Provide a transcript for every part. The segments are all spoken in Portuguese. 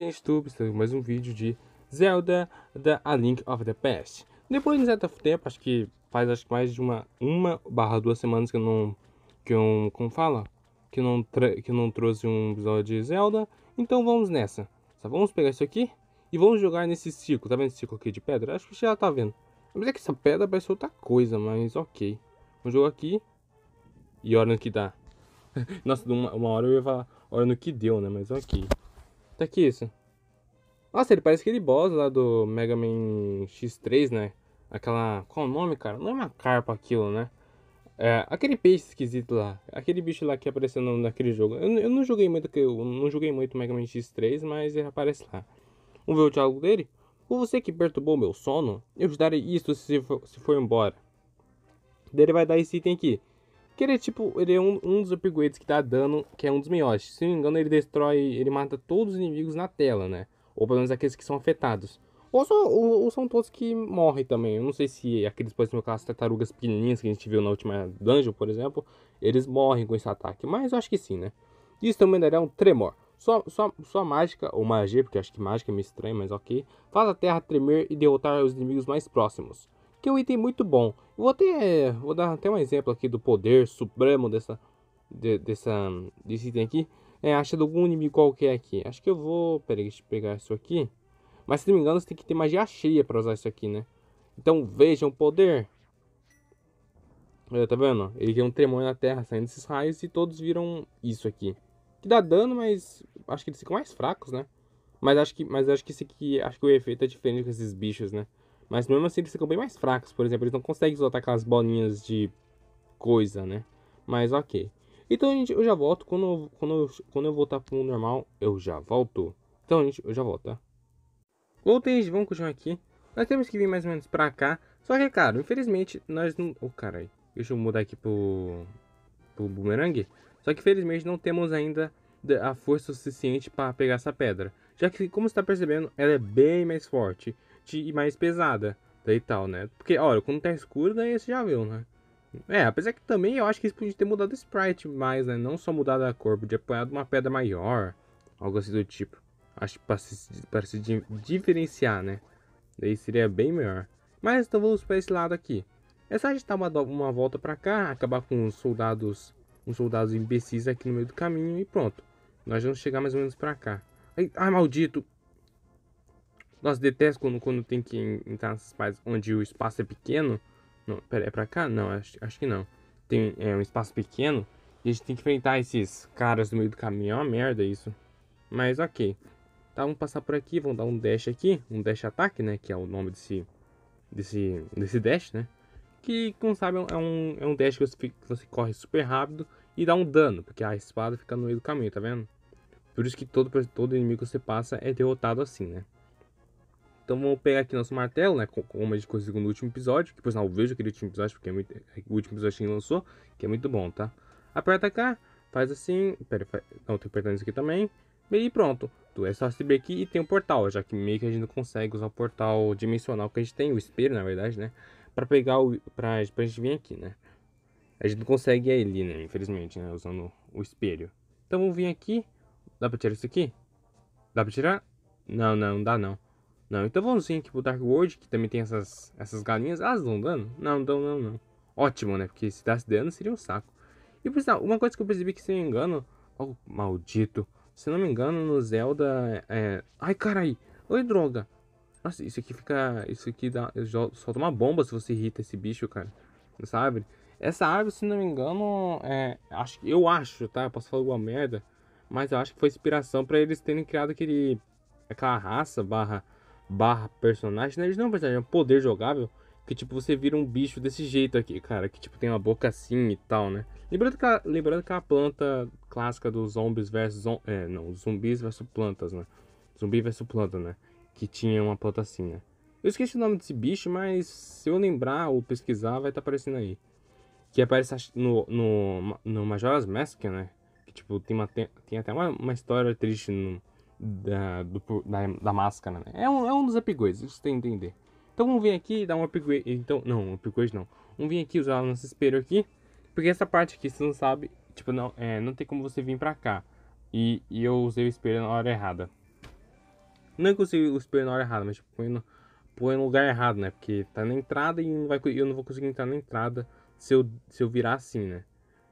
no YouTube, mais um vídeo de Zelda da A Link of the Past. Depois de certo tempo, acho que faz acho que mais de uma uma barra duas semanas que eu não que eu como fala que não que não trouxe um episódio de Zelda. Então vamos nessa. Só vamos pegar isso aqui e vamos jogar nesse ciclo. Tá vendo esse ciclo aqui de pedra? Acho que já tá vendo. Mas é que essa pedra parece outra coisa, mas ok. Vamos jogar aqui e olha no que dá. Nossa, uma, uma hora eu ia falar, olha no que deu, né? Mas ok tá que isso. Nossa, ele parece aquele boss lá do Mega Man X3, né? Aquela. Qual o nome, cara? Não é uma carpa aquilo, né? É, aquele peixe esquisito lá. Aquele bicho lá que apareceu no, naquele jogo. Eu, eu não joguei muito eu não joguei muito Mega Man X3, mas ele aparece lá. Vamos ver o diálogo dele? Por você que perturbou meu sono, eu te darei isto se for, se for embora. Daí ele vai dar esse item aqui. Que ele é tipo, ele é um, um dos upgrades que dá dano, que é um dos melhores. Se não me engano, ele destrói, ele mata todos os inimigos na tela, né? Ou pelo menos aqueles que são afetados. Ou, só, ou, ou são todos que morrem também. Eu não sei se aqueles, por exemplo, aquelas tartarugas pequenininhas que a gente viu na última dungeon, por exemplo, eles morrem com esse ataque. Mas eu acho que sim, né? Isso também é um tremor. Só, mágica, ou magia, porque acho que mágica é meio estranha, mas ok. Faz a terra tremer e derrotar os inimigos mais próximos que é um item muito bom. Vou até vou dar até um exemplo aqui do poder supremo dessa de, dessa desse item aqui. É, acha de algum inimigo qualquer aqui. Acho que eu vou, peraí, deixa eu pegar isso aqui. Mas se não me engano, você tem que ter magia cheia para usar isso aqui, né? Então vejam o poder. Olha, tá vendo? Ele tem um tremor na terra saindo desses raios e todos viram isso aqui. Que dá dano, mas acho que eles ficam mais fracos, né? Mas acho que, mas acho que esse aqui, acho que o efeito é diferente com esses bichos, né? Mas mesmo assim eles ficam bem mais fracos, por exemplo, eles não conseguem soltar aquelas bolinhas de coisa, né? Mas ok. Então, gente, eu já volto. Quando eu, quando eu, quando eu voltar pro normal, eu já volto. Então, gente, eu já volto, tá? Voltei, gente, vamos continuar aqui. Nós temos que vir mais ou menos pra cá. Só que, cara, infelizmente, nós não... Oh, carai. Deixa eu mudar aqui pro... Pro boomerang. Só que, infelizmente, não temos ainda a força suficiente para pegar essa pedra. Já que, como você tá percebendo, ela é bem mais forte forte e mais pesada. Daí tal, né? Porque, olha, quando tá escuro, daí você já viu, né? É, apesar que também eu acho que eles podiam ter mudado o sprite mais, né? Não só mudado a cor, podia apanhado uma pedra maior, algo assim do tipo. Acho que pra se, pra se diferenciar, né? Daí seria bem melhor. Mas então vamos para esse lado aqui. É só a gente dar uma, uma volta para cá, acabar com os soldados, uns soldados imbecis aqui no meio do caminho e pronto. Nós vamos chegar mais ou menos para cá. Ai, ai maldito! Nossa, detesto quando, quando tem que entrar nessas partes onde o espaço é pequeno. Não, pera, é pra cá? Não, acho, acho que não. Tem é, um espaço pequeno e a gente tem que enfrentar esses caras no meio do caminho. É uma merda isso. Mas ok. Tá, vamos passar por aqui, vamos dar um dash aqui. Um dash ataque, né? Que é o nome desse, desse, desse dash, né? Que, como sabe, é um, é um dash que você, você corre super rápido e dá um dano. Porque a espada fica no meio do caminho, tá vendo? Por isso que todo, todo inimigo que você passa é derrotado assim, né? Então vamos pegar aqui nosso martelo, né? Como a gente conseguiu no último episódio. Que, por sinal, vejo aquele último episódio, porque é muito... o último episódio que a gente lançou, que é muito bom, tá? Aperta cá, faz assim. Pera, faz... não, tem apertando isso aqui também. E pronto. tu É só subir aqui e tem o um portal, já que meio que a gente não consegue usar o portal dimensional que a gente tem, o espelho, na verdade, né? Pra pegar o. Pra, pra gente vir aqui, né? A gente não consegue ali né? Infelizmente, né? Usando o espelho. Então vamos vir aqui. Dá pra tirar isso aqui? Dá pra tirar? Não, não, não dá não. Não, então vamos sim aqui pro Dark World, que também tem essas, essas galinhas. elas ah, dão dano? Não, dão então não, não. Ótimo, né? Porque se desse dano seria um saco. E por sinal, uma coisa que eu percebi que, se não me engano... Oh, maldito. Se não me engano, no Zelda... É... Ai, carai. Oi, droga. Nossa, isso aqui fica... Isso aqui dá... solta uma bomba se você irrita esse bicho, cara. Sabe? Essa árvore, se não me engano, é... Acho... Eu acho, tá? Eu posso falar alguma merda. Mas eu acho que foi inspiração pra eles terem criado aquele... Aquela raça barra barra personagem, né? Eles não é um personagem, é um poder jogável. Que tipo, você vira um bicho desse jeito aqui, cara. Que tipo, tem uma boca assim e tal, né? Lembrando que a, lembrando que a planta clássica dos zombies versus. É, não, zumbis versus plantas, né? Zumbi versus planta, né? Que tinha uma planta assim, né? Eu esqueci o nome desse bicho, mas se eu lembrar ou pesquisar, vai estar tá aparecendo aí. Que aparece no, no, no Majora's Mask, né? Que, tipo, tem, uma, tem, tem até uma, uma história triste no, da, do, da, da, máscara, né? É um, é um dos upgrades, isso tem que entender. Então vamos vir aqui e dar um upgrade, então, não, um upgrade não. Vamos vir aqui usar o nosso espelho aqui, porque essa parte aqui, você não sabe, tipo, não, é, não tem como você vir pra cá. E, e eu usei o espelho na hora errada. Não consegui o espelho na hora errada, mas tipo, põe no, põe no lugar errado, né? Porque tá na entrada e não vai, eu não vou conseguir entrar na entrada se eu, se eu virar assim, né?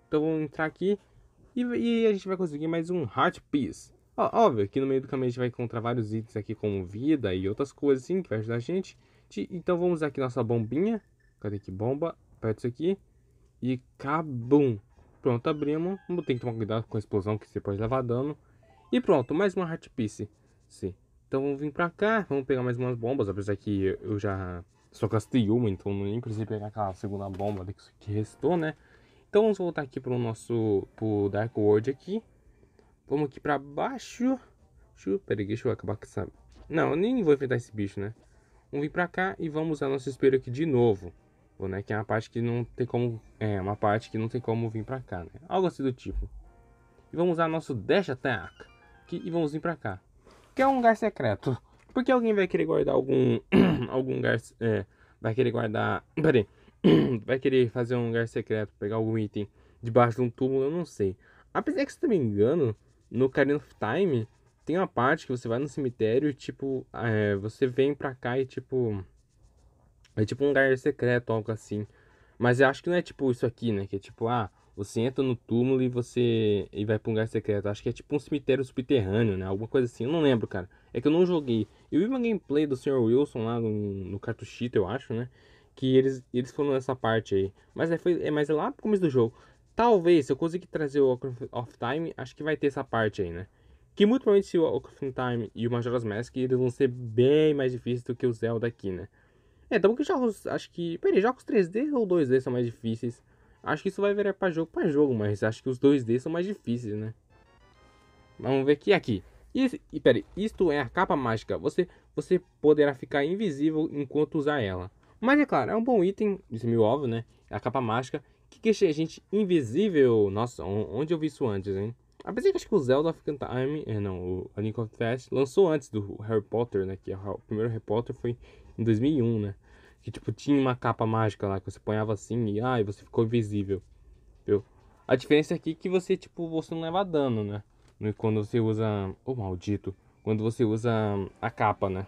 Então vamos entrar aqui e, e a gente vai conseguir mais um Heart Piece. Ó, óbvio, aqui no meio do caminho a gente vai encontrar vários itens aqui como vida e outras coisas assim que vai ajudar a gente. Então vamos usar aqui nossa bombinha. Cadê que bomba? Aperta isso aqui. E cabum! Pronto, abrimos. Tem que tomar cuidado com a explosão que você pode levar dano. E pronto, mais uma Heart Piece. Sim. Então vamos vir pra cá, vamos pegar mais umas bombas, apesar que eu já só gastei uma, então não nem precisei pegar aquela segunda bomba que restou, né? Então vamos voltar aqui pro nosso pro Dark World aqui. Vamos aqui pra baixo. Peraí, deixa eu acabar com essa... Não, eu nem vou enfrentar esse bicho, né? Vamos vir pra cá e vamos usar nosso espelho aqui de novo. Né? Que é uma parte que não tem como... É, uma parte que não tem como vir pra cá, né? Algo assim do tipo. E vamos usar nosso Dash Attack. Aqui, e vamos vir pra cá. Que é um lugar secreto. Porque alguém vai querer guardar algum... algum lugar... É, vai querer guardar... Peraí. vai querer fazer um lugar secreto, pegar algum item debaixo de um túmulo, eu não sei. Apesar que, se não me engano... No Karina of Time, tem uma parte que você vai no cemitério e, tipo, é, você vem pra cá e, tipo. É tipo um lugar secreto, algo assim. Mas eu acho que não é tipo isso aqui, né? Que é tipo, ah, você entra no túmulo e você. e vai pra um lugar secreto. Acho que é tipo um cemitério subterrâneo, né? Alguma coisa assim. Eu não lembro, cara. É que eu não joguei. Eu vi uma gameplay do Sr. Wilson lá no, no cartuchito, eu acho, né? Que eles, eles foram nessa parte aí. Mas é, foi, é, mas é lá pro começo do jogo. Talvez, se eu conseguir trazer o Ocarina of Time, acho que vai ter essa parte aí, né? Que muito provavelmente se o Ocarina of Time e o Majora's Mask, eles vão ser bem mais difíceis do que o Zelda aqui, né? É, então que jogos, acho que... Peraí, jogos 3D ou 2D são mais difíceis? Acho que isso vai virar pra jogo pra jogo, mas acho que os 2D são mais difíceis, né? Vamos ver aqui, aqui. Isso, e peraí, isto é a capa mágica. Você, você poderá ficar invisível enquanto usar ela. Mas é claro, é um bom item, isso é meio óbvio, né? É a capa mágica que que é gente invisível? Nossa, onde eu vi isso antes, hein? Apesar que acho que o Zelda of Time, é, não, o A Link of the Past lançou antes do Harry Potter, né? Que é o primeiro Harry Potter foi em 2001, né? Que tipo tinha uma capa mágica lá que você ponhava assim e ai, ah, você ficou invisível. Viu? A diferença aqui é que você tipo você não leva dano, né? Quando você usa, oh maldito, quando você usa a capa, né?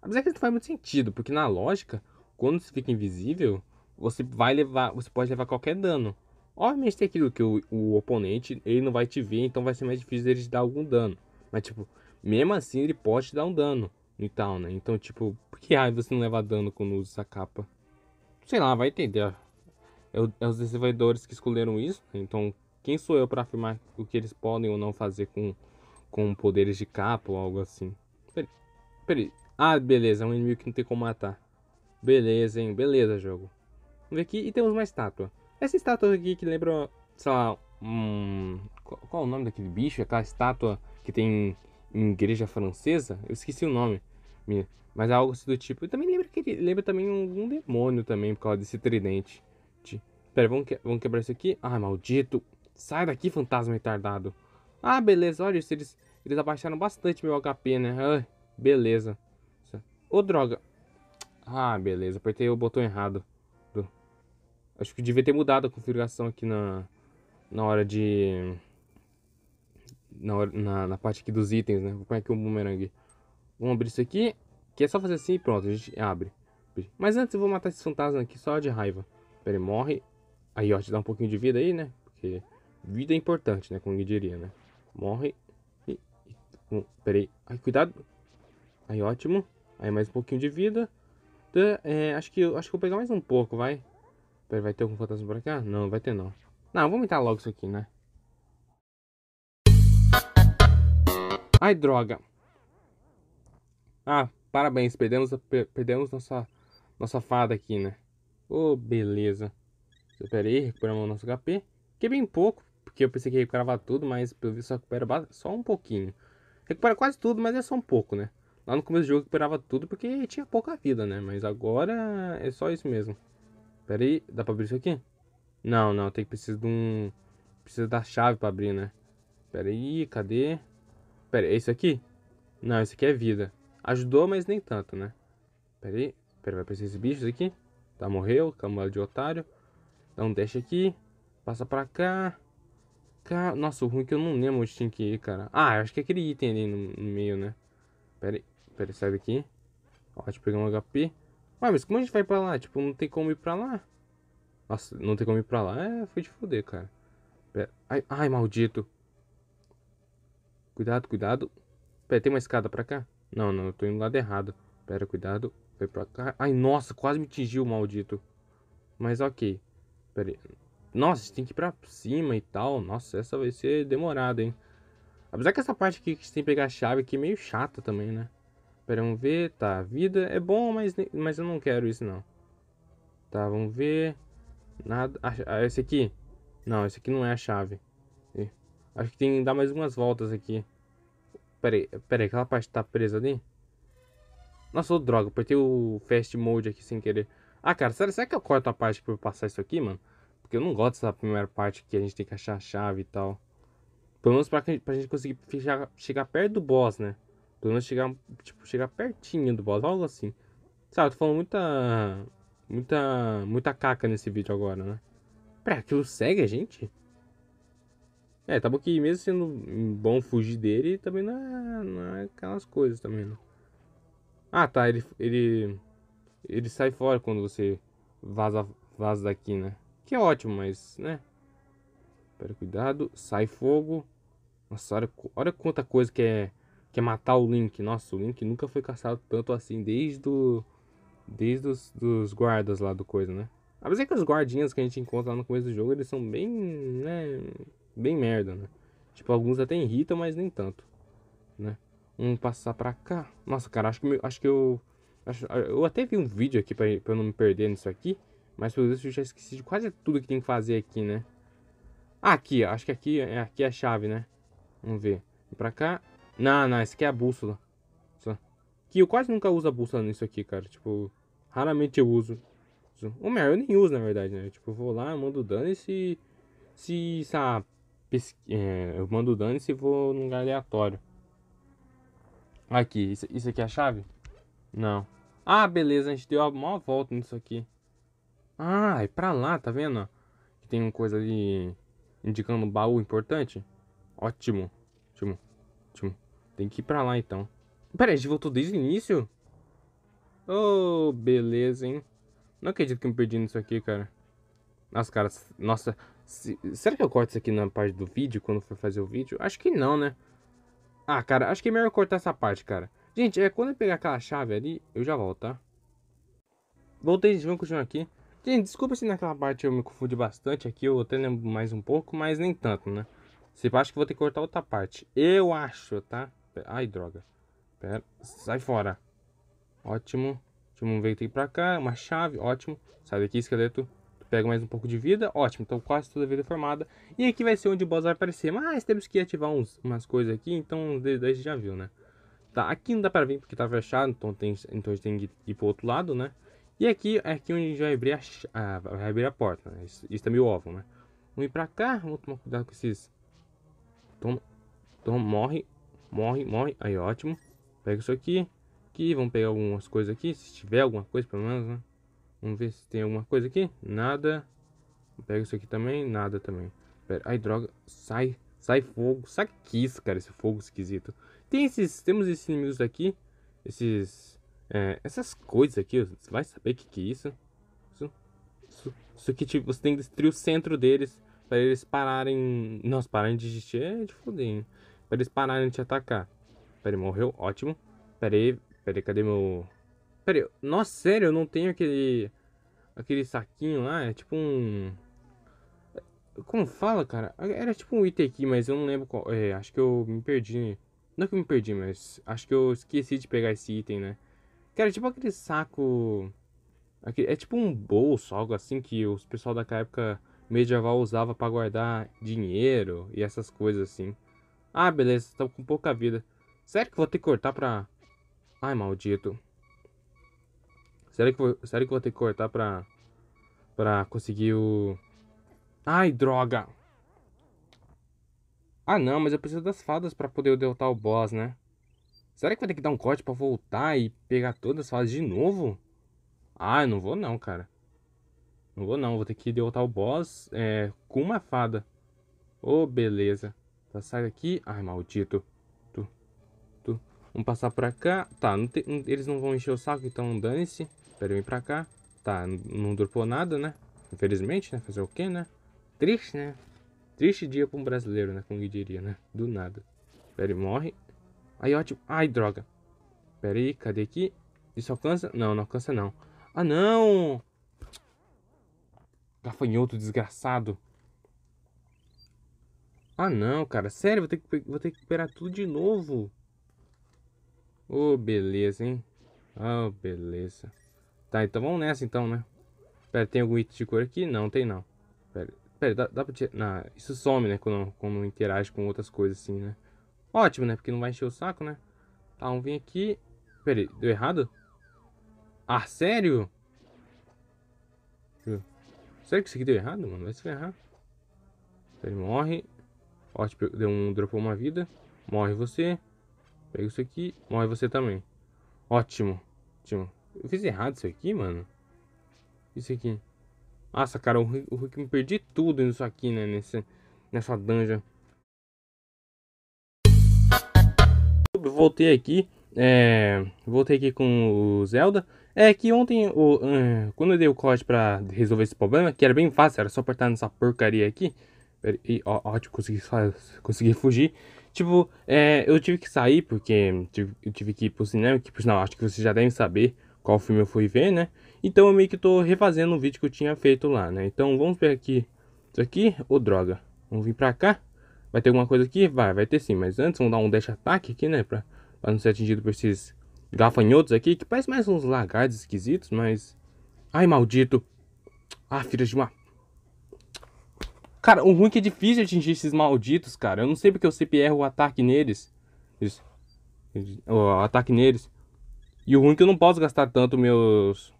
Apesar que isso não faz muito sentido, porque na lógica, quando você fica invisível, você vai levar, você pode levar qualquer dano. Obviamente tem aquilo que o, o, oponente, ele não vai te ver, então vai ser mais difícil ele te dar algum dano. Mas, tipo, mesmo assim ele pode te dar um dano e tal, né? Então, tipo, por que ai, você não leva dano quando usa essa capa? Sei lá, vai entender. É, é os desenvolvedores que escolheram isso, então quem sou eu para afirmar o que eles podem ou não fazer com, com poderes de capa ou algo assim? Peraí, peraí. Ah, beleza, é um inimigo que não tem como matar. Beleza, hein? Beleza, jogo. Vamos ver aqui. E temos uma estátua. Essa estátua aqui que lembra, sei lá, um... Qual, qual é o nome daquele bicho? Aquela estátua que tem em igreja francesa? Eu esqueci o nome. Mas é algo assim do tipo. eu também lembra, que, lembra também um, um demônio também por causa desse tridente. Pera, vamos, que, vamos quebrar isso aqui. Ah, maldito. Sai daqui, fantasma retardado. Ah, beleza. Olha isso, eles, eles abaixaram bastante meu HP, né? beleza. Ô, droga. Ah, beleza. Apertei o botão errado. Acho que devia ter mudado a configuração aqui na, na hora de... Na, hora, na, na parte aqui dos itens, né? Vou pôr aqui um boomerang. Vamos abrir isso aqui, que é só fazer assim e pronto, a gente abre. Mas antes eu vou matar esse fantasma aqui só de raiva. Pera aí, morre. Aí, ó, te dá um pouquinho de vida aí, né? Porque vida é importante, né? Como eu diria, né? Morre. E, e, pera aí. Ai, cuidado. Aí, ótimo. Aí, mais um pouquinho de vida. Tá, é, acho, que, acho que eu vou pegar mais um pouco, vai. Pera, vai ter algum fantasma por aqui? Ah, não, vai ter não. Não, vamos entrar logo isso aqui, né? Ai, droga. Ah, parabéns, perdemos, perdemos nossa, nossa fada aqui, né? Ô, oh, beleza. Espera aí, recuperamos nosso HP. Que bem pouco, porque eu pensei que recuperava tudo, mas pelo visto só recupera só um pouquinho. Recupera quase tudo, mas é só um pouco, né? Lá no começo do jogo recuperava tudo porque tinha pouca vida, né? Mas agora é só isso mesmo. Pera aí, dá pra abrir isso aqui? Não, não, tem que precisar de um... Precisa da chave pra abrir, né? Pera aí, cadê? Pera, é isso aqui? Não, isso aqui é vida. Ajudou, mas nem tanto, né? Pera aí, pera, vai precisar esses bichos aqui? Tá, morreu, camada de otário. Dá um dash aqui, passa pra cá. cá. Nossa, o ruim é que eu não lembro onde tinha que ir, cara. Ah, acho que é aquele item ali no, no meio, né? Pera aí, pera aí, sai daqui. Ó, te eu pegar um HP. Ué, mas como a gente vai pra lá? Tipo, não tem como ir pra lá. Nossa, não tem como ir pra lá. É, foi de foder, cara. Pera. Ai, ai, maldito. Cuidado, cuidado. Pera, tem uma escada pra cá? Não, não, eu tô indo do lado errado. Pera, cuidado. Foi pra cá. Ai, nossa, quase me atingiu, maldito. Mas ok. Pera aí. Nossa, tem que ir pra cima e tal. Nossa, essa vai ser demorada, hein? Apesar que essa parte aqui que você tem que pegar a chave aqui é meio chata também, né? pera vamos ver. Tá, vida é bom, mas, mas eu não quero isso, não. Tá, vamos ver. Nada. Ah, esse aqui? Não, esse aqui não é a chave. Acho que tem que dar mais umas voltas aqui. Pera aí, pera aí, aquela parte tá presa ali? Nossa, oh, droga, apertei o fast mode aqui sem querer. Ah, cara, sério, será que eu corto a parte pra eu passar isso aqui, mano? Porque eu não gosto dessa primeira parte que a gente tem que achar a chave e tal. Pelo menos pra, pra gente conseguir fechar, chegar perto do boss, né? Pelo menos chegar, tipo, chegar pertinho do boss, algo assim. Sabe, eu tô falando muita. Muita. Muita caca nesse vídeo agora, né? Pera, aquilo segue a gente? É, tá bom que mesmo sendo bom fugir dele, também não é, não é aquelas coisas também, não. Ah, tá, ele, ele. Ele sai fora quando você vaza, vaza daqui, né? Que é ótimo, mas, né? Pera, cuidado. Sai fogo. Nossa, olha, olha quanta coisa que é que matar o Link. Nossa, o Link nunca foi caçado tanto assim desde do. Desde os dos guardas lá do coisa, né? Apesar que os guardinhas que a gente encontra lá no começo do jogo, eles são bem. né? Bem merda, né? Tipo, alguns até irritam, mas nem tanto. Né? Um passar pra cá. Nossa, cara, acho que, acho que eu. Acho, eu até vi um vídeo aqui pra, eu não me perder nisso aqui. Mas pelo visto eu já esqueci de quase tudo que tem que fazer aqui, né? Ah, aqui, acho que aqui, é, aqui é a chave, né? Vamos ver. Pra cá. Não, não, esse aqui é a bússola. Só. Que eu quase nunca uso a bússola nisso aqui, cara. Tipo, raramente eu uso. Ou melhor, eu nem uso, na verdade, né? Tipo, eu vou lá, eu mando dano e se... Se, sabe... Pesqu... É, eu mando dano e se vou num lugar aleatório. Aqui, isso, isso aqui é a chave? Não. Ah, beleza, a gente deu a maior volta nisso aqui. Ah, é pra lá, tá vendo? Que tem uma coisa ali indicando um baú importante. Ótimo, ótimo, ótimo. Tem que ir pra lá, então. Pera, a gente voltou desde o início? Oh, beleza, hein? Não acredito que eu me perdi nisso aqui, cara. Nossa, cara, nossa... Se, será que eu corto isso aqui na parte do vídeo, quando for fazer o vídeo? Acho que não, né? Ah, cara, acho que é melhor cortar essa parte, cara. Gente, é quando eu pegar aquela chave ali, eu já volto, tá? Voltei, gente, vamos continuar aqui. Gente, desculpa se naquela parte eu me confundi bastante aqui, eu até lembro mais um pouco, mas nem tanto, né? Você acha que vou ter que cortar outra parte? Eu acho, tá? Ai, droga. Pera. Sai fora. Ótimo. um veículo tem pra cá. Uma chave. Ótimo. Sai daqui, esqueleto. Tu pega mais um pouco de vida. Ótimo. Então quase toda a vida formada. E aqui vai ser onde o boss vai aparecer. Mas temos que ativar uns, umas coisas aqui. Então daí já viu, né? Tá. Aqui não dá pra vir porque tá fechado. Então, tem, então a gente tem que ir pro outro lado, né? E aqui é aqui onde a gente vai abrir a, ah, vai abrir a porta. Né? Isso, isso é meio óbvio, né? Vamos ir pra cá. Vamos tomar cuidado com esses... Toma. Toma. Morre. Morre, morre. Aí, ótimo. Pega isso aqui. Aqui, vamos pegar algumas coisas aqui. Se tiver alguma coisa, pelo menos, né? Vamos ver se tem alguma coisa aqui. Nada. Pega isso aqui também. Nada também. Pera. Ai, droga. Sai. Sai fogo. Sai aqui, é isso, cara. Esse fogo esquisito. Tem esses... Temos esses inimigos aqui. Esses... É, essas coisas aqui. Você vai saber o que, que é isso. Isso, isso, isso aqui, tipo, você tem que destruir o centro deles. Pra eles pararem... Nossa, pararem de existir é de foder, Pra eles pararem de te atacar. Pera aí, morreu. Ótimo. Pera aí. Pera aí, cadê meu... Pera aí. Nossa, sério, eu não tenho aquele... Aquele saquinho lá. É tipo um... Como fala, cara? Era tipo um item aqui, mas eu não lembro qual... É, acho que eu me perdi. Não é que eu me perdi, mas... Acho que eu esqueci de pegar esse item, né? Cara, é tipo aquele saco... É tipo um bolso, algo assim que os pessoal daquela época medieval usava para guardar dinheiro e essas coisas assim. Ah, beleza. Tô com pouca vida. Sério que vou ter que cortar pra... Ai, maldito. Sério que, vou... que vou ter que cortar pra... Pra conseguir o... Ai, droga. Ah, não. Mas eu preciso das fadas pra poder derrotar o boss, né? Será que vai ter que dar um corte pra voltar e pegar todas as fases de novo? Ah, eu não vou não, cara. Não vou não, vou ter que derrotar o boss é, com uma fada. Ô, oh, beleza. Tá, sai daqui. Ai, maldito. Tu, tu. Vamos passar pra cá. Tá, não te, não, eles não vão encher o saco, então dane-se. Espera eu vir pra cá. Tá, não, não dropou nada, né? Infelizmente, né? Fazer o quê, né? Triste, né? Triste dia pra um brasileiro, né? Como diria, né? Do nada. Pera ele morre. Aí, ótimo. Ai, droga. Pera aí, cadê aqui? Isso alcança? Não, não alcança não. Ah, não! Gafanhoto desgraçado. Ah não, cara, sério, vou ter que, vou ter que recuperar tudo de novo Ô, oh, beleza, hein Oh, beleza Tá, então vamos nessa então, né Pera, tem algum item de cor aqui? Não, tem não Pera, pera dá, dá pra tirar... Não, isso some, né, quando, quando interage com outras coisas assim, né Ótimo, né, porque não vai encher o saco, né Tá, vamos vir aqui Pera aí, deu errado? Ah, sério? Hum. Sério que isso aqui deu errado, mano? Vai se ferrar Ele morre Ótimo, deu um, dropou uma vida. Morre você. Pega isso aqui. Morre você também. Ótimo. Ótimo. Eu fiz errado isso aqui, mano. Isso aqui. Nossa, cara, o Hulk me perdi tudo nisso aqui, né? Nesse, nessa danja. voltei aqui. É, voltei aqui com o Zelda. É que ontem, o, uh, quando eu dei o código pra resolver esse problema, que era bem fácil, era só apertar nessa porcaria aqui. Peraí, ó, ótimo, consegui, consegui fugir. Tipo, é, eu tive que sair porque tive, eu tive que ir pro cinema, que por sinal acho que vocês já devem saber qual filme eu fui ver, né? Então eu meio que tô refazendo o vídeo que eu tinha feito lá, né? Então vamos ver aqui, isso aqui, ou oh, droga, vamos vir pra cá. Vai ter alguma coisa aqui? Vai, vai ter sim, mas antes vamos dar um dash ataque aqui, né? Pra, pra não ser atingido por esses gafanhotos aqui, que parece mais uns lagartos esquisitos, mas... Ai, maldito! Ah, filhas de uma... Cara, o ruim é que é difícil atingir esses malditos, cara. Eu não sei porque eu sempre erro o ataque neles. O ataque neles. E o ruim é que eu não posso gastar tanto meus...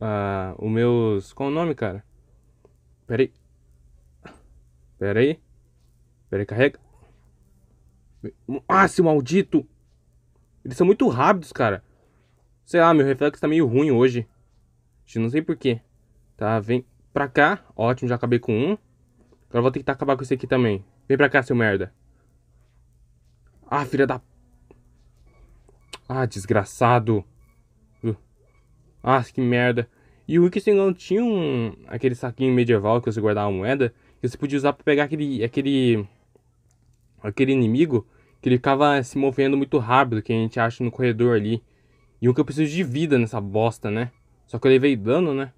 Ah, o meus... Qual é o nome, cara? Pera aí. Pera aí. Pera aí, carrega. Ah, seu maldito! Eles são muito rápidos, cara. Sei lá, meu reflexo tá meio ruim hoje. não sei porquê. Tá, vem pra cá. Ótimo, já acabei com um. Agora vou tentar acabar com isso aqui também. Vem pra cá, seu merda. Ah, filha da... Ah, desgraçado. Uh. Ah, que merda. E o Wikisting não tinha um... Aquele saquinho medieval que você guardava a moeda. Que você podia usar pra pegar aquele... Aquele, aquele inimigo. Que ele ficava se movendo muito rápido. Que a gente acha no corredor ali. E um que eu preciso de vida nessa bosta, né? Só que eu levei dano, né?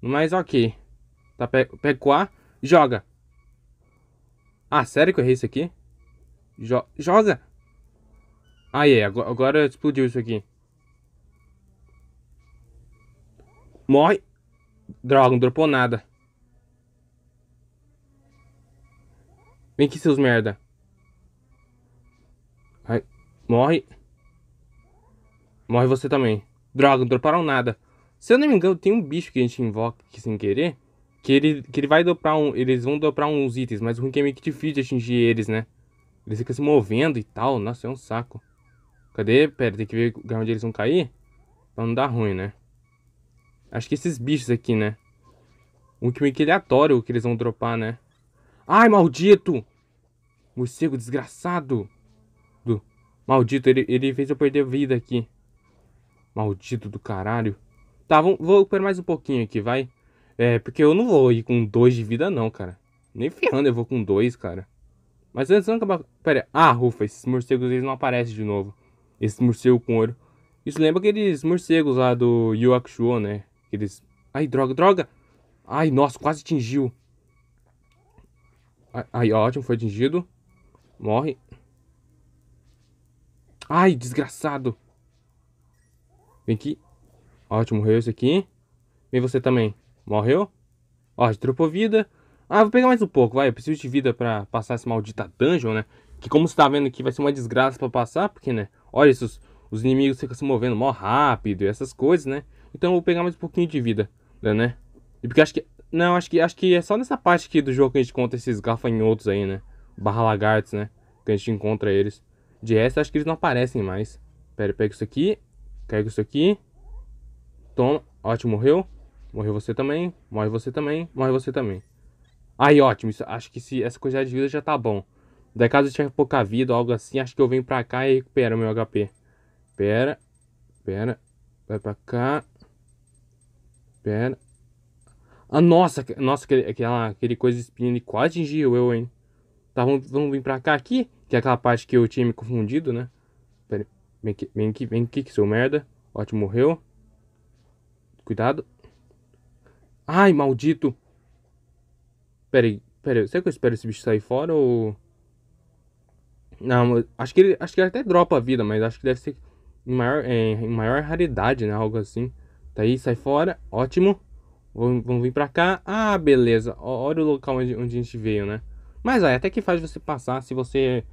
Mas ok. Tá, pego A. Joga. Ah, sério que eu errei isso aqui? Jo joga! Ah, aí, agora, agora explodiu isso aqui. Morre. Droga, não dropou nada. Vem aqui, seus merda. Ai, morre. Morre você também. Droga, não droparam nada. Se eu não me engano, tem um bicho que a gente invoca aqui sem querer. Que ele, que ele vai dobrar um. Eles vão dobrar uns itens, mas o ruim é, é meio que difícil de atingir eles, né? Eles ficam se movendo e tal. Nossa, é um saco. Cadê? Pera, tem que ver onde eles vão cair. Pra não dar ruim, né? Acho que esses bichos aqui, né? Um é que meio que aleatório que eles vão dropar, né? Ai, maldito! Morcego desgraçado! Do... Maldito, ele, ele fez eu perder vida aqui. Maldito do caralho. Tá, vou, vou esperar mais um pouquinho aqui, vai. É, porque eu não vou ir com dois de vida, não, cara. Nem ferrando eu vou com dois, cara. Mas antes vamos acabar. Pera, ah, rufa, esses morcegos eles não aparecem de novo. Esse morcego com ouro. Isso lembra aqueles morcegos lá do Yu Hakusho, né? Aqueles. Ai, droga, droga! Ai, nossa, quase atingiu. Ai, ótimo, foi atingido. Morre. Ai, desgraçado. Vem aqui. Ótimo, morreu esse aqui. Vem você também. Morreu? Ó, a gente dropou vida. Ah, vou pegar mais um pouco, vai. Eu preciso de vida pra passar essa maldita dungeon, né? Que como você tá vendo aqui, vai ser uma desgraça pra passar, porque, né? Olha, esses, os inimigos ficam se movendo mó rápido e essas coisas, né? Então eu vou pegar mais um pouquinho de vida, né, né? E porque acho que... Não, acho que, acho que é só nessa parte aqui do jogo que a gente encontra esses gafanhotos aí, né? Barra lagartos, né? Que a gente encontra eles. De resto, acho que eles não aparecem mais. Pera, pega isso aqui. Pega isso aqui. Toma. Ótimo, morreu. Morreu você também, morre você também, morre você também. Aí, ótimo. Isso, acho que se, essa quantidade de vida já tá bom. Daí caso eu tiver pouca vida ou algo assim, acho que eu venho pra cá e recupero meu HP. Pera. Pera. Vai pra cá. Pera. Ah, nossa, nossa, aquele, aquela, aquele coisa de espinha ele quase atingiu eu, hein. Tá, vamos, vamos vir pra cá aqui, que é aquela parte que eu tinha me confundido, né. Pera, vem aqui, vem aqui, vem aqui, que seu merda. Ótimo, morreu. Cuidado. Ai, maldito. Peraí, peraí. Será que eu espero esse bicho sair fora ou... Não, acho que ele, acho que ele até dropa a vida, mas acho que deve ser em maior, é, em maior raridade, né? Algo assim. Tá aí, sai fora. Ótimo. Vamos, vir pra cá. Ah, beleza. Olha o local onde, onde a gente veio, né? Mas aí, até que faz você passar se você...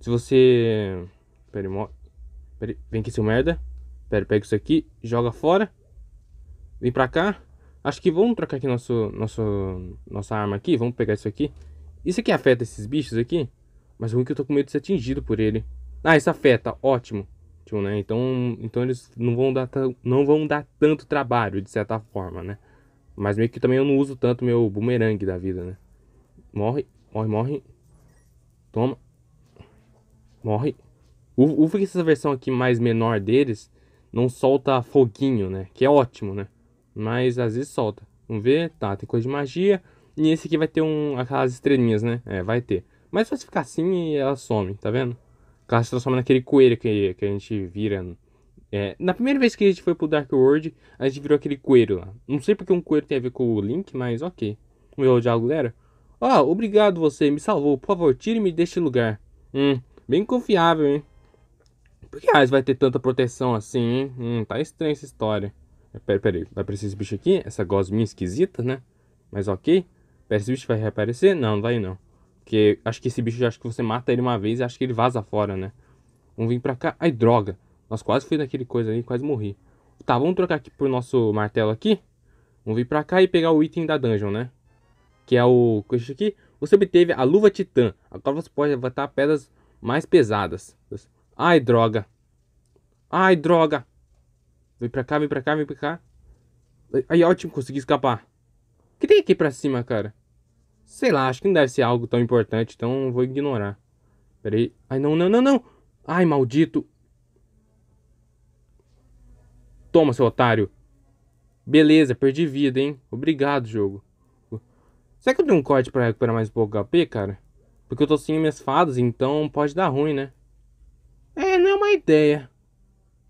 Se você... Peraí, mo... Peraí, vem aqui, seu merda. Peraí, pega isso aqui, joga fora. Vem pra cá. Acho que vamos trocar aqui nosso, nosso, nossa arma aqui. Vamos pegar isso aqui. Isso aqui afeta esses bichos aqui? Mas o ruim é que eu tô com medo de ser atingido por ele. Ah, isso afeta. Ótimo. Tipo, né? Então, então eles não vão, dar não vão dar tanto trabalho, de certa forma, né? Mas meio que também eu não uso tanto meu bumerangue da vida, né? Morre, morre, morre. Toma. Morre. Ufa que essa versão aqui mais menor deles não solta foguinho, né? Que é ótimo, né? Mas às vezes solta. Vamos ver, tá, tem coisa de magia. E esse aqui vai ter um, aquelas estrelinhas, né? É, vai ter. Mas se ficar assim e ela some, tá vendo? Ela se transforma naquele coelho que, que a gente vira. É, na primeira vez que a gente foi pro Dark World, a gente virou aquele coelho lá. Não sei porque um coelho tem a ver com o Link, mas ok. Vamos ver o diálogo dela? Ó, oh, obrigado você, me salvou. Por favor, tire-me deste lugar. Hum, bem confiável, hein? Por que Ais vai ter tanta proteção assim, hein? Hum, tá estranha essa história. É, pera, pera aí, vai aparecer esse bicho aqui, essa gosminha esquisita, né? Mas ok. Pera, esse bicho vai reaparecer? Não, não vai não. Porque acho que esse bicho, acho que você mata ele uma vez e acho que ele vaza fora, né? Vamos vir pra cá. Ai, droga. Nós quase fui daquele coisa ali, quase morri. Tá, vamos trocar aqui pro nosso martelo aqui. Vamos vir pra cá e pegar o item da dungeon, né? Que é o... Esse é aqui. Você obteve a luva titã. Agora você pode levantar pedras mais pesadas. Ai, droga. Ai, droga. Vem pra cá, vem pra cá, vem pra cá. Aí, é ótimo, consegui escapar. O que tem aqui pra cima, cara? Sei lá, acho que não deve ser algo tão importante, então vou ignorar. Pera aí. Ai, não, não, não, não. Ai, maldito. Toma, seu otário. Beleza, perdi vida, hein? Obrigado, jogo. Será que eu dei um corte pra recuperar mais um pouco HP, cara? Porque eu tô sem minhas fadas, então pode dar ruim, né? É, não é uma ideia.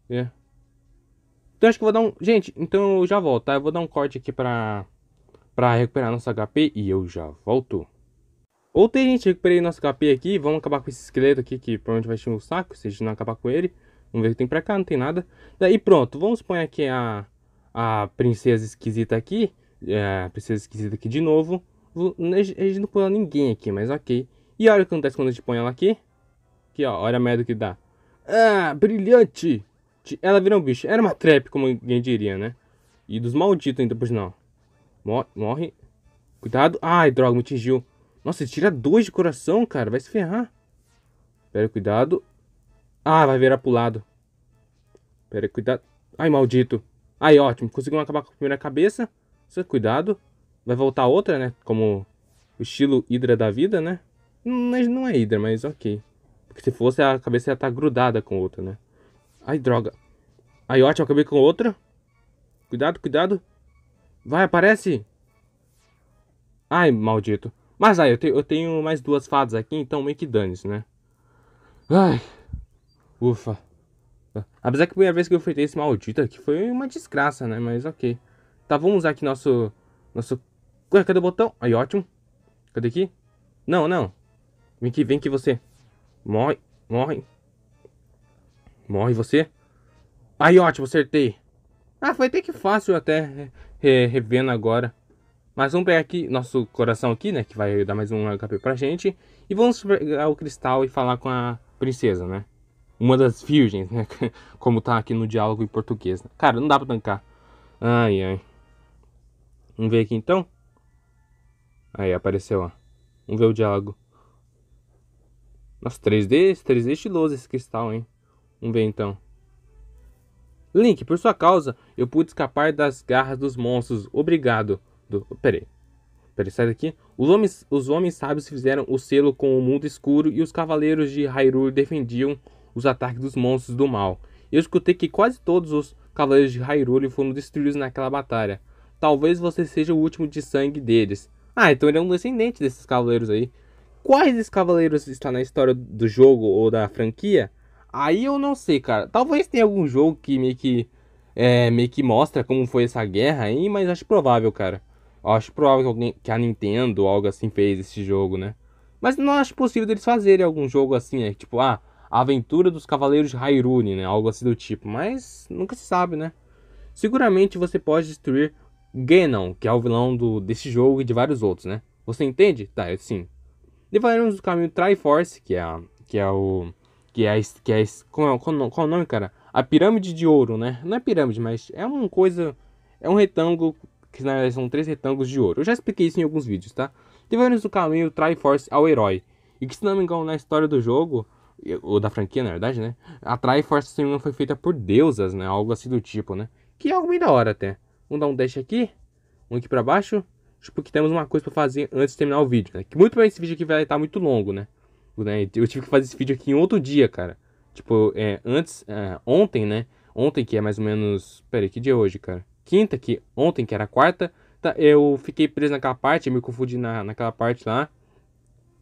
É. Yeah. Então acho que vou dar um. Gente, então eu já volto, tá? Eu vou dar um corte aqui pra, pra recuperar nosso HP e eu já volto. Voltei, gente, recuperei nosso HP aqui. Vamos acabar com esse esqueleto aqui que provavelmente vai tirar o saco se a gente não acabar com ele. Vamos ver o que tem pra cá, não tem nada. Daí pronto, vamos pôr aqui a, a princesa esquisita aqui. É, a princesa esquisita aqui de novo. A gente não pulou ninguém aqui, mas ok. E olha o que acontece quando a gente põe ela aqui. Aqui, ó, olha a merda que dá. Ah, brilhante! Ela virou um bicho. Era uma trap, como alguém diria, né? E dos malditos ainda, pois não. Morre. morre. Cuidado. Ai, droga, me atingiu. Nossa, ele tira dois de coração, cara. Vai se ferrar. Pera, cuidado. Ah, vai virar pro lado. Pera, cuidado. Ai, maldito. Ai, ótimo. Conseguimos acabar com a primeira cabeça. Só cuidado. Vai voltar outra, né? Como o estilo Hydra da vida, né? Mas não é Hydra, mas ok. Porque se fosse, a cabeça ia estar tá grudada com outra, né? Ai, droga. Aí, ótimo, acabei com outra. Cuidado, cuidado. Vai, aparece. Ai, maldito. Mas aí, eu, te, eu tenho mais duas fadas aqui, então meio que dane-se, né? Ai. Ufa. Apesar que a primeira vez que eu enfrentei esse maldito aqui foi uma desgraça, né? Mas ok. Tá, vamos usar aqui nosso... Nosso... Ué, cadê o botão? Aí, ótimo. Cadê aqui? Não, não. Vem aqui, vem aqui você. Morre, morre. Morre você? Aí, ótimo, acertei. Ah, foi até que fácil até re revendo agora. Mas vamos pegar aqui nosso coração aqui, né? Que vai dar mais um HP pra gente. E vamos pegar o cristal e falar com a princesa, né? Uma das virgens, né? Como tá aqui no diálogo em português. Né? Cara, não dá pra tancar. Ai, ai. Vamos ver aqui então. Aí, apareceu, ó. Vamos ver o diálogo. Nossa, 3D, 3D estiloso esse cristal, hein? Vamos ver então. Link, por sua causa, eu pude escapar das garras dos monstros. Obrigado. Do... Peraí. Peraí, sai daqui. Os homens, os homens sábios fizeram o selo com o mundo escuro e os cavaleiros de Hyrule defendiam os ataques dos monstros do mal. Eu escutei que quase todos os cavaleiros de Hyrule foram destruídos naquela batalha. Talvez você seja o último de sangue deles. Ah, então ele é um descendente desses cavaleiros aí. Quais desses cavaleiros estão na história do jogo ou da franquia? Aí eu não sei, cara. Talvez tenha algum jogo que meio que, é, meio que mostra como foi essa guerra aí, mas acho provável, cara. acho provável que, alguém, que a Nintendo ou algo assim fez esse jogo, né? Mas não acho possível deles fazerem algum jogo assim, né? Tipo, ah, Aventura dos Cavaleiros de Hyrule, né? Algo assim do tipo. Mas nunca se sabe, né? Seguramente você pode destruir Ganon, que é o vilão do, desse jogo e de vários outros, né? Você entende? Tá, eu sim. Levaremos o caminho Triforce, que é, que é o que é, que é, é qual, qual, qual o nome, cara? A pirâmide de ouro, né? Não é pirâmide, mas é uma coisa, é um retângulo que na verdade são três retângulos de ouro. Eu já expliquei isso em alguns vídeos, tá? Tivemos o caminho Triforce ao herói. E que se não me engano na história do jogo, ou da franquia na verdade, né? A Triforce, se não foi feita por deusas, né? Algo assim do tipo, né? Que é algo bem da hora até. Vamos dar um dash aqui, um aqui pra baixo. Tipo, que temos uma coisa pra fazer antes de terminar o vídeo, né? Que muito bem esse vídeo aqui vai estar muito longo, né? né? Eu tive que fazer esse vídeo aqui em outro dia, cara. Tipo, é, antes, é, ontem, né? Ontem que é mais ou menos. Peraí, que dia é hoje, cara? Quinta, que ontem, que era quarta, tá, eu fiquei preso naquela parte, eu me confundi na, naquela parte lá.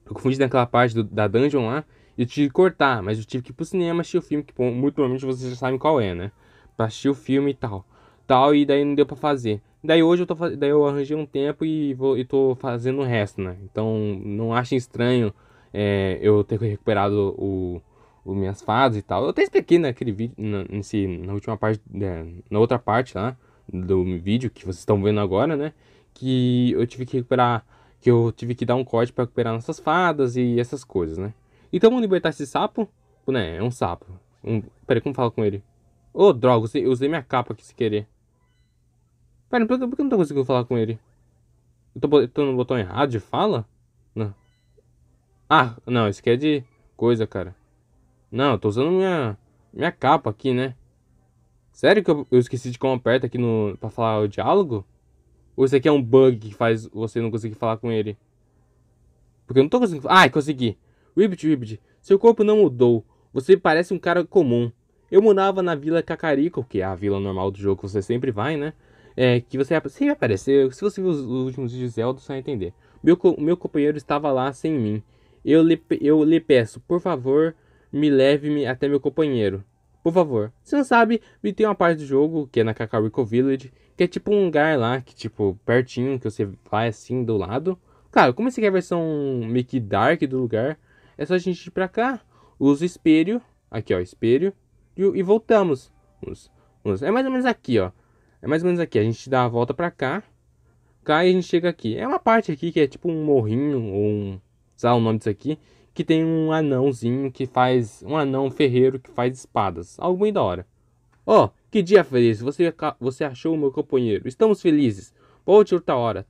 Eu confundi naquela parte do, da dungeon lá. E eu tive que cortar, mas eu tive que ir pro cinema assistir o filme, que bom, muito provavelmente vocês já sabem qual é, né? Pra assistir o filme e tal. Tal, e daí não deu pra fazer. Daí hoje eu tô daí eu arranjei um tempo e, vou, e tô fazendo o resto, né? Então não achem estranho é, eu ter recuperado o, o, minhas fases e tal. Eu até expliquei naquele vídeo, na, nesse, na última parte, é, na outra parte lá, do vídeo que vocês estão vendo agora, né? Que eu tive que recuperar, que eu tive que dar um corte para recuperar nossas fadas e essas coisas, né? Então vamos libertar esse sapo? Né, é um sapo. Um, peraí, como fala com ele? Ô, oh, droga, usei, usei minha capa aqui se querer. Pera, por, que eu não tô conseguindo falar com ele? Eu tô, eu tô no botão errado de fala? Ah, não, isso aqui é de coisa, cara. Não, eu tô usando minha, minha capa aqui, né? Sério que eu, eu esqueci de como aperta aqui no, pra falar o diálogo? Ou isso aqui é um bug que faz você não conseguir falar com ele? Porque eu não tô conseguindo... Ah, consegui. Ribbit, Ribbit, seu corpo não mudou. Você parece um cara comum. Eu morava na Vila Cacarico, que é a vila normal do jogo que você sempre vai, né? É, que você sempre apareceu. Se você viu os últimos vídeos de Zelda, você vai entender. Meu, meu companheiro estava lá sem mim. Eu lhe, eu lhe peço, por favor, me leve-me até meu companheiro. Por favor. Se não sabe, tem uma parte do jogo, que é na Kakariko Village, que é tipo um lugar lá, que tipo, pertinho, que você vai assim do lado. Claro, como esse aqui é a versão meio que dark do lugar, é só a gente ir pra cá, usa o espelho, aqui ó, espelho, e, e voltamos. Vamos, vamos. É mais ou menos aqui, ó. É mais ou menos aqui, a gente dá a volta pra cá, cá e a gente chega aqui. É uma parte aqui que é tipo um morrinho, ou um usar o nome disso aqui, que tem um anãozinho que faz. Um anão ferreiro que faz espadas. Algo bem da hora. Ó, oh, que dia feliz! Você, você achou o meu companheiro. Estamos felizes. Volte outra hora.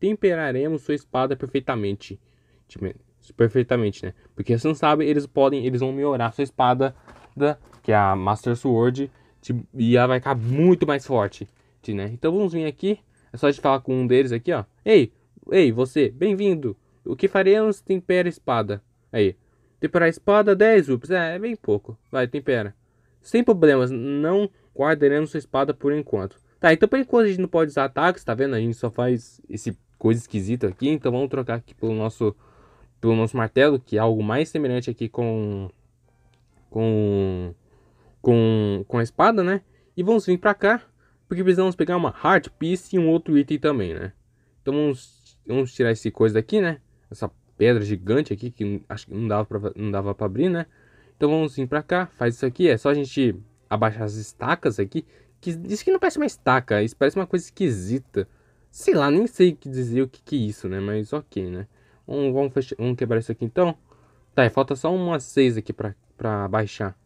Temperaremos sua espada perfeitamente. Tipo, perfeitamente, né? Porque se não sabe, eles podem. Eles vão melhorar sua espada, da, né? que é a Master Sword. Tipo, e ela vai ficar muito mais forte. Né? Então vamos vir aqui. É só de falar com um deles aqui, ó. Ei, ei, você, bem-vindo. O que faremos? É tempera espada. Aí. Temperar espada, 10 ups. É, é bem pouco. Vai, tempera. Sem problemas, não guardaremos sua espada por enquanto. Tá, então por enquanto a gente não pode usar ataques, tá vendo? A gente só faz esse coisa esquisita aqui. Então vamos trocar aqui pelo nosso, pelo nosso martelo, que é algo mais semelhante aqui com... Com... Com, com a espada, né? E vamos vir pra cá, porque precisamos pegar uma Heart Piece e um outro item também, né? Então vamos, vamos tirar esse coisa daqui, né? essa pedra gigante aqui que acho que não dava pra, não dava para abrir, né? Então vamos vir para cá, faz isso aqui, é só a gente abaixar as estacas aqui, que isso que não parece uma estaca, isso parece uma coisa esquisita. Sei lá, nem sei que dizer o que que é isso, né? Mas OK, né? Vamos, vamos, fechar, vamos quebrar isso aqui então. Tá, falta só uma seis aqui pra, para baixar.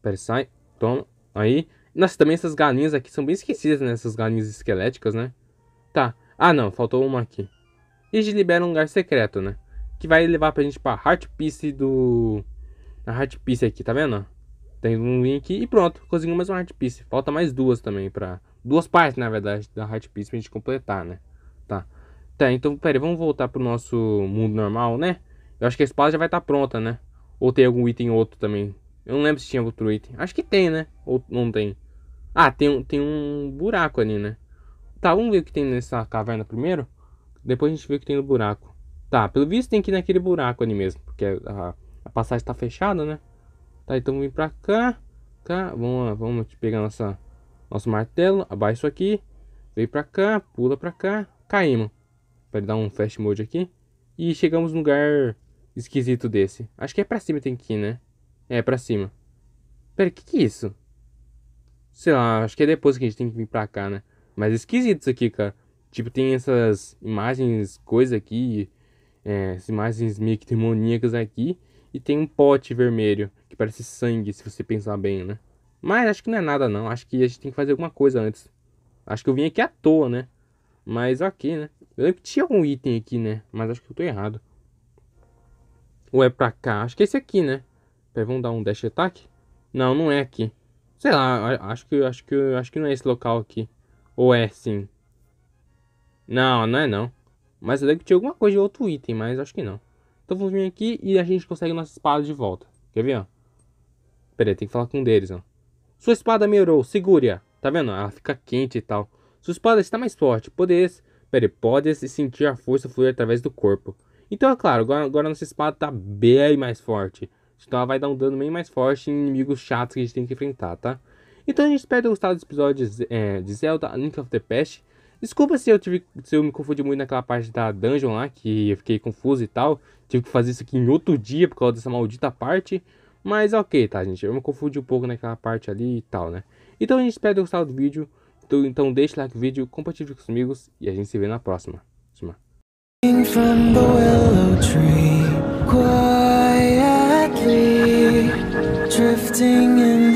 Pera, sai. Toma. Aí. Nossa, também essas galinhas aqui são bem esquecidas, né? Essas galinhas esqueléticas, né? Tá. Ah, não. Faltou uma aqui e gente libera um lugar secreto, né? Que vai levar pra gente pra Heart Piece do. A Heart Piece aqui, tá vendo? Tem um link aqui, e pronto, conseguimos mais uma Heart Piece. Falta mais duas também pra. Duas partes, na verdade, da Heart Piece pra gente completar, né? Tá. Tá, então, peraí, vamos voltar pro nosso mundo normal, né? Eu acho que a espada já vai estar tá pronta, né? Ou tem algum item outro também. Eu não lembro se tinha outro item. Acho que tem, né? Ou não tem. Ah, tem, tem um buraco ali, né? Tá, vamos ver o que tem nessa caverna primeiro. Depois a gente vê o que tem no buraco. Tá, pelo visto tem que ir naquele buraco ali mesmo. Porque a, a passagem tá fechada, né? Tá, então vem pra cá. Cá, tá, vamos, vamos pegar nossa, nosso martelo. Abaixa isso aqui. Vem pra cá, pula pra cá. Caímos. Pra dar um fast mode aqui. E chegamos num lugar esquisito desse. Acho que é pra cima tem que ir, né? É, pra cima. Pera, o que que é isso? Sei lá, acho que é depois que a gente tem que vir pra cá, né? Mas é esquisito isso aqui, cara. Tipo, tem essas imagens, coisa aqui, é, essas imagens meio que demoníacas aqui. E tem um pote vermelho, que parece sangue, se você pensar bem, né? Mas acho que não é nada, não. Acho que a gente tem que fazer alguma coisa antes. Acho que eu vim aqui à toa, né? Mas ok, né? Eu lembro que tinha algum item aqui, né? Mas acho que eu tô errado. Ou é pra cá? Acho que é esse aqui, né? Pera, vamos dar um dash attack? Não, não é aqui. Sei lá, acho que, acho que, acho que não é esse local aqui. Ou é, sim. Não, não é não. Mas eu lembro que tinha alguma coisa de outro item, mas acho que não. Então vamos vir aqui e a gente consegue nossa espada de volta. Quer ver, ó? Pera aí, tem que falar com um deles, ó. Sua espada melhorou, segure-a. Tá vendo? Ela fica quente e tal. Sua espada está mais forte. Poderes... Pera aí, pode se sentir a força fluir através do corpo. Então, é claro, agora, agora nossa espada tá bem mais forte. Então ela vai dar um dano bem mais forte em inimigos chatos que a gente tem que enfrentar, tá? Então a gente espera ter gostado do episódio de, é, de Zelda Link of the Past. Desculpa se eu tive se eu me confundi muito naquela parte da dungeon lá, que eu fiquei confuso e tal. Tive que fazer isso aqui em outro dia por causa dessa maldita parte. Mas ok, tá, gente? Eu me confundi um pouco naquela parte ali e tal, né? Então a gente espera ter gostado do vídeo. Então, então o like no vídeo, compartilhe com os amigos e a gente se vê na próxima. próxima. drifting in